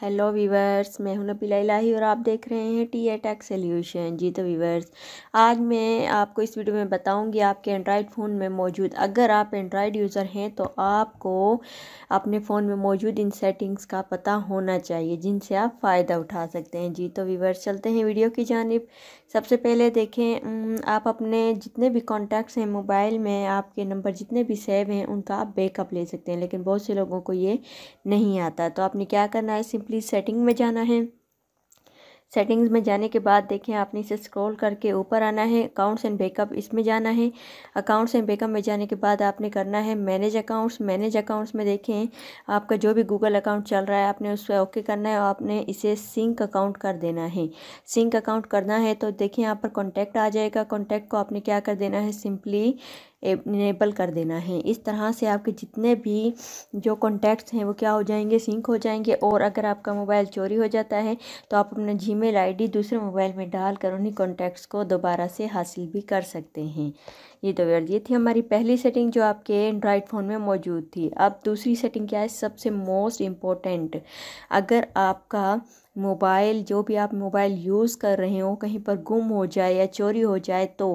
hello viewers मैं हूं नबीला इलाही और आप देख रहे हैं टी टैक्स सोल्यूशन जी तो वीवर्स आज मैं आपको इस वीडियो में बताऊंगी आपके एंड्राइड फ़ोन में मौजूद अगर आप एंड्राइड यूज़र हैं तो आपको अपने फ़ोन में मौजूद इन सेटिंग्स का पता होना चाहिए जिनसे आप फ़ायदा उठा सकते हैं जी तो वीवर्स चलते हैं वीडियो की जानब सबसे पहले देखें आप अपने जितने भी कॉन्टैक्ट्स हैं मोबाइल में आपके नंबर जितने भी सेव हैं उनका आप बैकअप ले सकते हैं लेकिन बहुत से लोगों को ये नहीं आता तो आपने क्या करना है सिंपली सेटिंग में जाना है सेटिंग्स में जाने के बाद देखें आपने इसे स्क्रॉल करके ऊपर आना है अकाउंट्स एंड बैकअप इसमें जाना है अकाउंट्स एंड बैकअप में जाने के बाद आपने करना है मैनेज अकाउंट्स मैनेज अकाउंट्स में देखें आपका जो भी गूगल अकाउंट चल रहा है आपने उस पर ओके करना है और आपने इसे सिंक अकाउंट कर देना है सिंक अकाउंट करना है तो देखें यहाँ पर कॉन्टैक्ट आ जाएगा कॉन्टैक्ट को आपने क्या कर देना है सिंपली इनेबल कर देना है इस तरह से आपके जितने भी जो कॉन्टैक्ट्स हैं वो क्या हो जाएंगे सिंक हो जाएंगे और अगर आपका मोबाइल चोरी हो जाता है तो आप अपना जी मेल दूसरे मोबाइल में डाल कर उन्हीं कॉन्टैक्ट्स को दोबारा से हासिल भी कर सकते हैं ये तो व्यर्थ ये थी हमारी पहली सेटिंग जो आपके एंड्रॉयड फ़ोन में मौजूद थी अब दूसरी सेटिंग क्या है सबसे मोस्ट इम्पोर्टेंट अगर आपका मोबाइल जो भी आप मोबाइल यूज़ कर रहे हो कहीं पर गुम हो जाए या चोरी हो जाए तो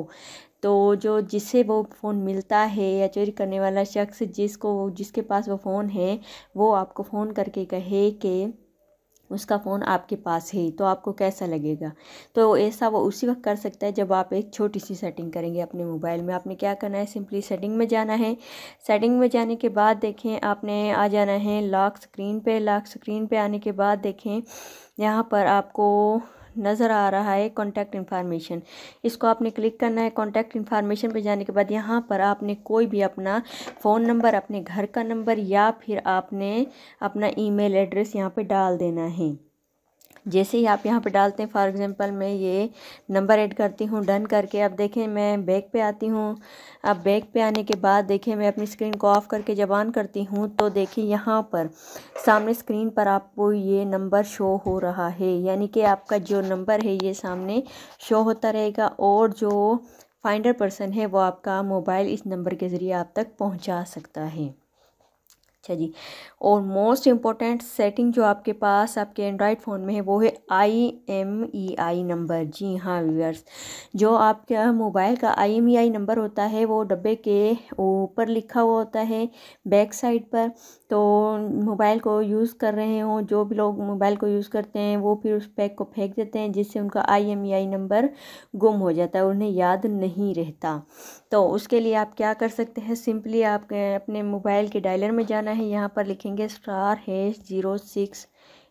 तो जो जिसे वो फ़ोन मिलता है या चोरी करने वाला शख़्स जिसको जिसके पास वो फ़ोन है वो आपको फ़ोन करके कहे कि उसका फ़ोन आपके पास है तो आपको कैसा लगेगा तो ऐसा वो उसी वक्त कर सकता है जब आप एक छोटी सी सेटिंग करेंगे अपने मोबाइल में आपने क्या करना है सिंपली सेटिंग में जाना है सेटिंग में जाने के बाद देखें आपने आ जाना है लॉक स्क्रीन पे लॉक स्क्रीन पे आने के बाद देखें यहाँ पर आपको नज़र आ रहा है कॉन्टैक्ट इन्फॉर्मेशन इसको आपने क्लिक करना है कॉन्टैक्ट इन्फॉर्मेशन पे जाने के बाद यहाँ पर आपने कोई भी अपना फ़ोन नंबर अपने घर का नंबर या फिर आपने अपना ईमेल एड्रेस यहाँ पे डाल देना है जैसे ही आप यहाँ पे डालते हैं फॉर एग्जांपल मैं ये नंबर ऐड करती हूँ डन करके अब देखें मैं बैक पे आती हूँ अब बैक पे आने के बाद देखें मैं अपनी स्क्रीन को ऑफ़ करके जब ऑन करती हूँ तो देखिए यहाँ पर सामने स्क्रीन पर आपको ये नंबर शो हो रहा है यानी कि आपका जो नंबर है ये सामने शो होता रहेगा और जो फाइंडर पर्सन है वो आपका मोबाइल इस नंबर के ज़रिए आप तक पहुँचा सकता है अच्छा जी और मोस्ट इम्पॉर्टेंट सेटिंग जो आपके पास आपके एंड्रॉयड फ़ोन में है वो है I M E I number जी हाँ व्यूअर्स जो आपके मोबाइल का I M E I number होता है वो डब्बे के ऊपर लिखा हुआ होता है बैक साइड पर तो मोबाइल को यूज़ कर रहे हों जो भी लोग मोबाइल को यूज़ करते हैं वो फिर उस पैक को फेंक देते हैं जिससे उनका I M E I number गुम हो जाता है उन्हें याद नहीं रहता तो उसके लिए आप क्या कर सकते हैं सिंपली आप अपने मोबाइल के डायलर में जाना करना है यहाँ पर लिखेंगे star hash zero six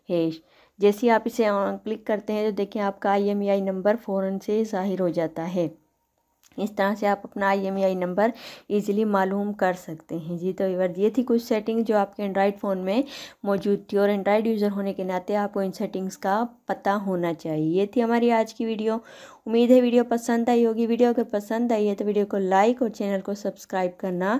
hash जैसे आप इसे क्लिक करते हैं तो देखें आपका आई नंबर फ़ौरन से ज़ाहिर हो जाता है इस तरह से आप अपना आई नंबर इजीली मालूम कर सकते हैं जी तो वीवर ये थी कुछ सेटिंग जो आपके एंड्रॉयड फ़ोन में मौजूद थी और एंड्रॉयड यूज़र होने के नाते आपको इन सेटिंग्स का पता होना चाहिए ये थी हमारी आज की वीडियो उम्मीद है वीडियो पसंद आई होगी वीडियो अगर पसंद आई है तो वीडियो को लाइक और चैनल को सब्सक्राइब करना